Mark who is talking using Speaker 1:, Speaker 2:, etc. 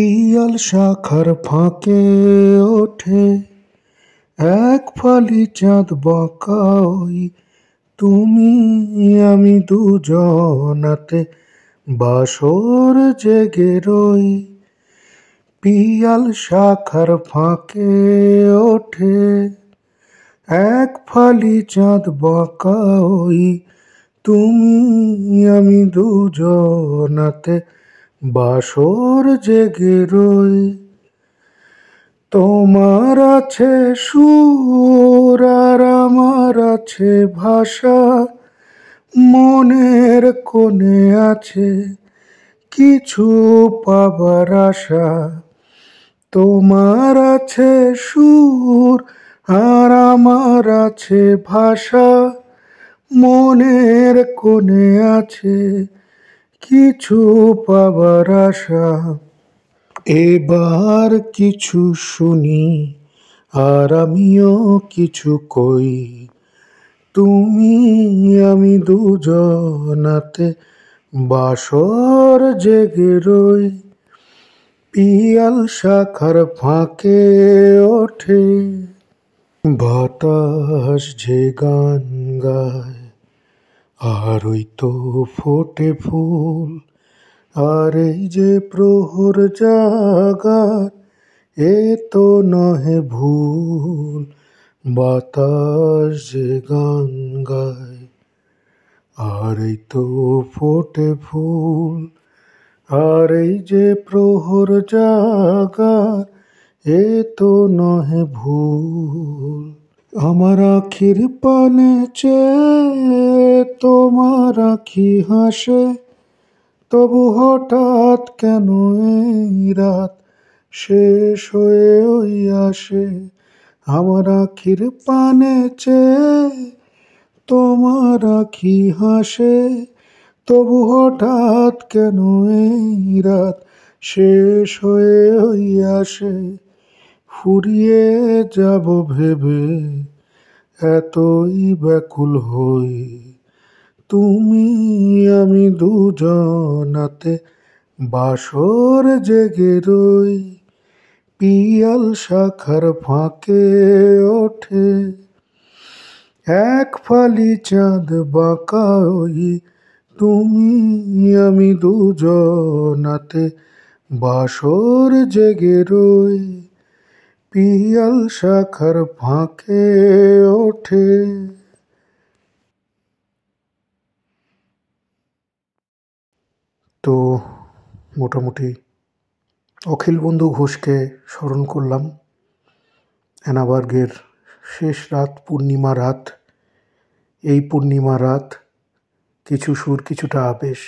Speaker 1: পিয়াল শাখার ফাঁকে ওঠে এক ফালি চাঁদ বাঁকাই তুমি আমি দুজনাতে বাসর জেগে রই পিয়াল শাখার ফাঁকে ওঠে এক ফালি চাঁদ বাঁকাই তুমি আমি দুজনাতে বাসর জেগে রই তোমার আছে সুর আর আমার আছে ভাষা মনের কোণে আছে কিছু পাবার আশা তোমার আছে সুর আর আমার আছে ভাষা মনের কোণে আছে কিছু পাবার আশা এবার কিছু শুনি আর আমিও কিছু কই তুমি আমি দুজনাতে বাসর জেগে রই পিয়াল শাখার ফাঁকে ওঠে বাতাস যে গান গায় ওই তো ফোটে ফুল আর এই যে প্রহর জাগার এ তো নহে ভুল বাতাস যে গান গায় আর এই তো ফোটে ফুল আর এই যে প্রহর জাগার এ তো নহে ভুল আমার আখির পানে চে তোমার আখি হাসে তবু হঠাৎ কেন এই রাত শেষ হয়ে ওই আসে আমার আখির পানে চে তোমার আখি হাসে তবু হঠাৎ কেন এই রাত শেষ হয়ে ওই আসে ফুরিয়ে যাব ভেবে এতই ব্যাকুল হই তুমি আমি দুজনাতে বাসর জেগে রই পিয়াল শাখার ফাঁকে ওঠে এক ফালি চাঁদ বাঁকা তুমি আমি দুজনাতে বাসর জেগে রই পিয়াল শাখার ফাঁকে ওঠে তো মোটামুটি অখিলবন্ধু ঘোষকে স্মরণ করলাম অ্যানাবার্গের শেষ রাত পূর্ণিমা রাত এই পূর্ণিমা রাত কিছু সুর কিছুটা আবেশ